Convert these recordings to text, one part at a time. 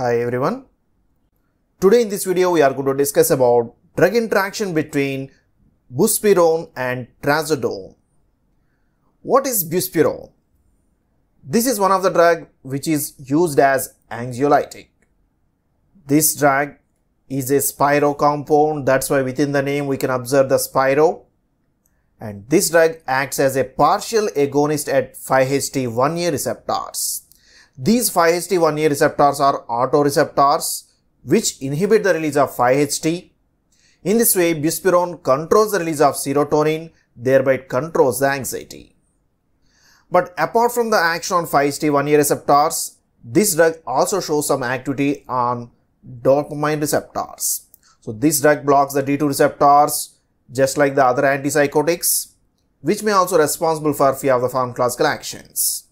Hi everyone. Today in this video we are going to discuss about drug interaction between buspirone and trazodone. What is buspirone? This is one of the drug which is used as anxiolytic. This drug is a spiro compound that's why within the name we can observe the spiro and this drug acts as a partial agonist at 5-HT1A receptors. These 5-HT1A receptors are autoreceptors which inhibit the release of 5-HT. In this way, buspirone controls the release of serotonin, thereby it controls the anxiety. But apart from the action on 5-HT1A receptors, this drug also shows some activity on dopamine receptors. So this drug blocks the D2 receptors just like the other antipsychotics, which may also responsible for few of the pharmacological actions.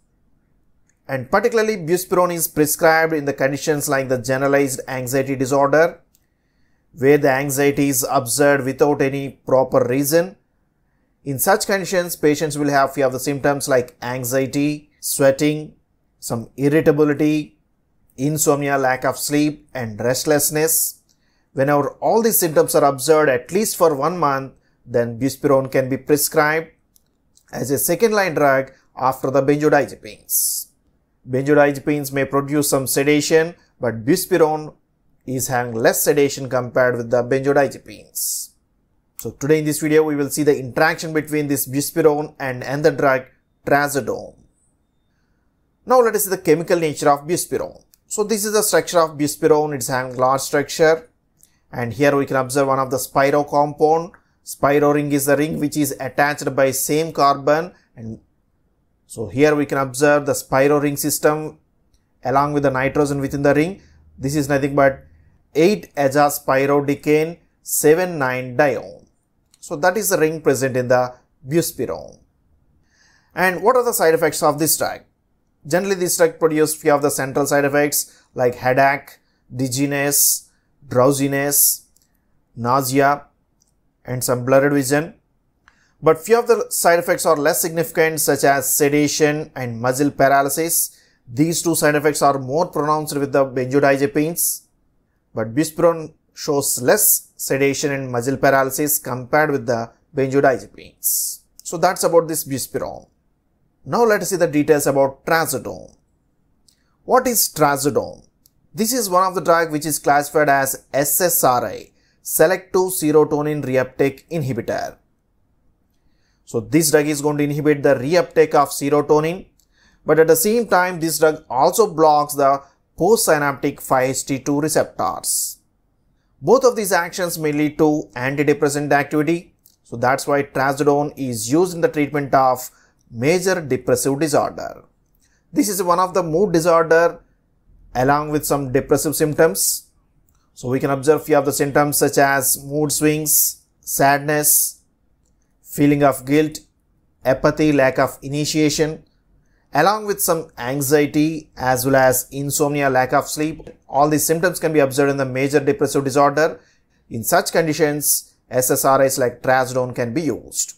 And particularly buspirone is prescribed in the conditions like the generalized anxiety disorder, where the anxiety is observed without any proper reason. In such conditions, patients will have few of the symptoms like anxiety, sweating, some irritability, insomnia, lack of sleep, and restlessness. Whenever all these symptoms are observed at least for one month, then buspirone can be prescribed as a second line drug after the benzodiazepines. Benzodiazepines may produce some sedation, but buspirone is having less sedation compared with the benzodiazepines. So today in this video, we will see the interaction between this buspirone and another drug trazodone. Now let us see the chemical nature of buspirone. So this is the structure of buspirone. It's having large structure. And here we can observe one of the spiro compound. Spiro ring is the ring which is attached by same carbon and so here we can observe the spiral ring system along with the nitrogen within the ring. This is nothing but 8 7 7,9-dione. So that is the ring present in the buspirone. And what are the side effects of this drug? Generally, this drug produces few of the central side effects like headache, dizziness, drowsiness, nausea, and some blurred vision. But few of the side effects are less significant such as sedation and muscle paralysis. These two side effects are more pronounced with the benzodiazepines. But buspirone shows less sedation and muscle paralysis compared with the benzodiazepines. So that's about this buspirone. Now let us see the details about trazodone. What is trazodone? This is one of the drug which is classified as SSRI, selective serotonin reuptake inhibitor. So this drug is going to inhibit the reuptake of serotonin. But at the same time, this drug also blocks the postsynaptic 5-HT2 receptors. Both of these actions may lead to antidepressant activity. So that's why trazodone is used in the treatment of major depressive disorder. This is one of the mood disorder along with some depressive symptoms. So we can observe few of the symptoms such as mood swings, sadness, feeling of guilt, apathy, lack of initiation, along with some anxiety as well as insomnia, lack of sleep. All these symptoms can be observed in the major depressive disorder. In such conditions, SSRIs like trazodone can be used.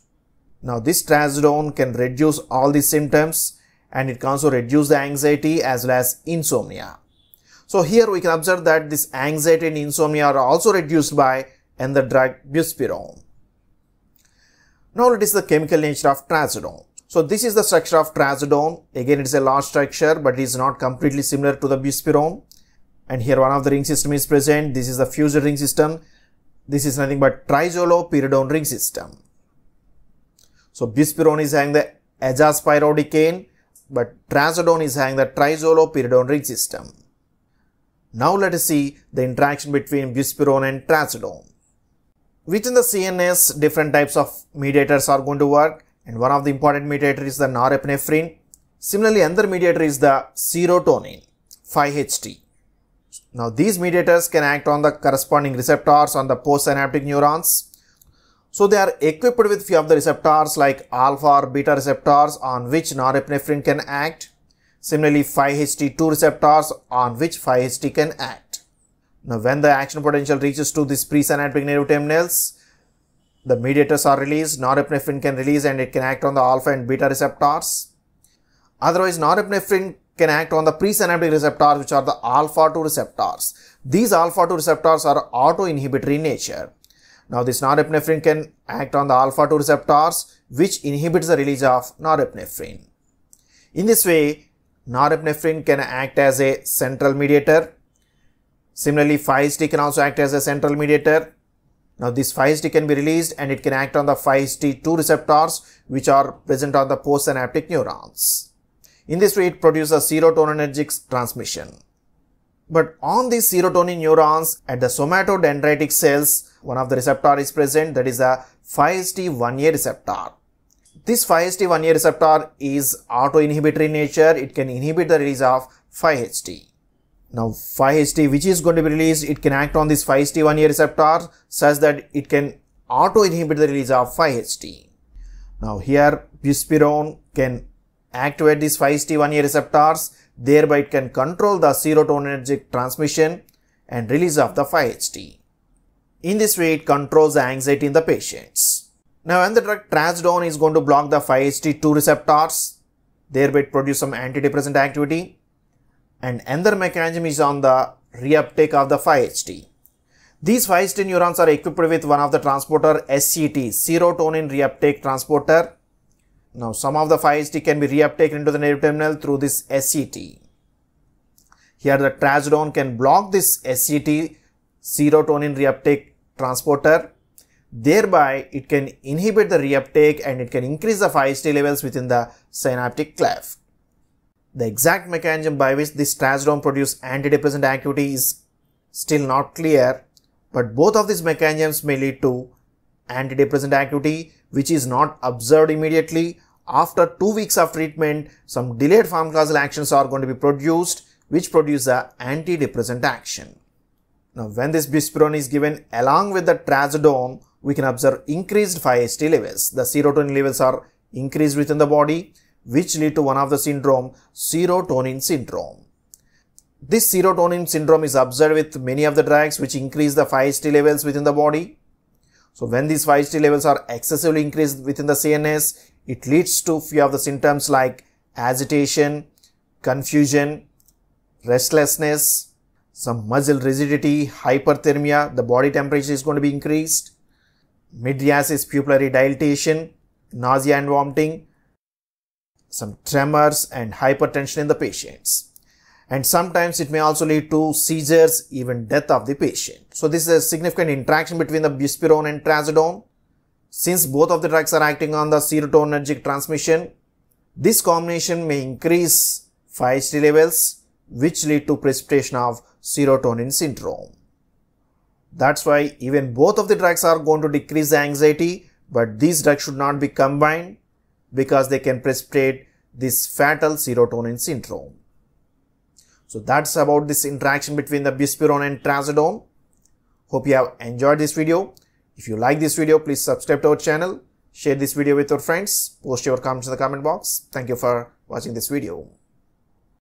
Now this trazodone can reduce all these symptoms and it can also reduce the anxiety as well as insomnia. So here we can observe that this anxiety and insomnia are also reduced by and the drug buspirone. Now it is the chemical nature of trazodone. So this is the structure of trazodone. Again, it is a large structure, but it is not completely similar to the buspirone. And here one of the ring system is present. This is the fused ring system. This is nothing but trizolopyridone ring system. So buspirone is having the azaspirodecane, but trazodone is having the trizolopyridone ring system. Now let us see the interaction between buspirone and trazodone within the CNS, different types of mediators are going to work and one of the important mediator is the norepinephrine. Similarly, another mediator is the serotonin, 5-HT. Now, these mediators can act on the corresponding receptors on the postsynaptic neurons. So, they are equipped with few of the receptors like alpha or beta receptors on which norepinephrine can act. Similarly, 5-HT2 receptors on which 5-HT can act. Now, when the action potential reaches to these presynaptic nerve terminals, the mediators are released, norepinephrine can release and it can act on the alpha and beta receptors. Otherwise, norepinephrine can act on the presynaptic receptors, which are the alpha 2 receptors. These alpha 2 receptors are auto-inhibitory in nature. Now, this norepinephrine can act on the alpha 2 receptors, which inhibits the release of norepinephrine. In this way, norepinephrine can act as a central mediator Similarly, 5-HT can also act as a central mediator. Now this 5-HT can be released and it can act on the 5-HT2 receptors which are present on the postsynaptic neurons. In this way, it produces serotoninergic transmission. But on these serotonin neurons at the somatodendritic cells, one of the receptor is present that is a 5-HT1A receptor. This 5-HT1A receptor is auto-inhibitory nature. It can inhibit the release of 5-HT. Now 5-HT which is going to be released, it can act on this 5-HT1A receptor such that it can auto inhibit the release of 5-HT. Now here buspirone can activate these 5-HT1A receptors, thereby it can control the serotoninergic transmission and release of the 5-HT. In this way, it controls the anxiety in the patients. Now when the drug trazodone is going to block the 5-HT2 receptors, thereby it produce some antidepressant activity and another mechanism is on the reuptake of the 5-HT. These 5-HT neurons are equipped with one of the transporter SCT, serotonin reuptake transporter. Now some of the 5-HT can be reuptaken into the native terminal through this SCT. Here the trazodone can block this SCT, serotonin reuptake transporter. Thereby, it can inhibit the reuptake and it can increase the 5-HT levels within the synaptic cleft. The exact mechanism by which this trazodone produces antidepressant activity is still not clear, but both of these mechanisms may lead to antidepressant activity which is not observed immediately. After two weeks of treatment, some delayed pharmacological actions are going to be produced which produce the antidepressant action. Now, when this buspirone is given along with the trazodone, we can observe increased 5-HT levels. The serotonin levels are increased within the body which lead to one of the syndrome, serotonin syndrome. This serotonin syndrome is observed with many of the drugs which increase the 5-HT levels within the body. So when these 5-HT levels are excessively increased within the CNS, it leads to few of the symptoms like agitation, confusion, restlessness, some muscle rigidity, hyperthermia, the body temperature is going to be increased, midriasis pupillary dilatation, nausea and vomiting, some tremors and hypertension in the patients. And sometimes it may also lead to seizures, even death of the patient. So this is a significant interaction between the buspirone and trazodone. Since both of the drugs are acting on the serotonergic transmission, this combination may increase 5-HT levels, which lead to precipitation of serotonin syndrome. That's why even both of the drugs are going to decrease anxiety, but these drugs should not be combined because they can precipitate this fatal serotonin syndrome. So that's about this interaction between the buspirone and trazodone. Hope you have enjoyed this video. If you like this video, please subscribe to our channel, share this video with your friends, post your comments in the comment box. Thank you for watching this video.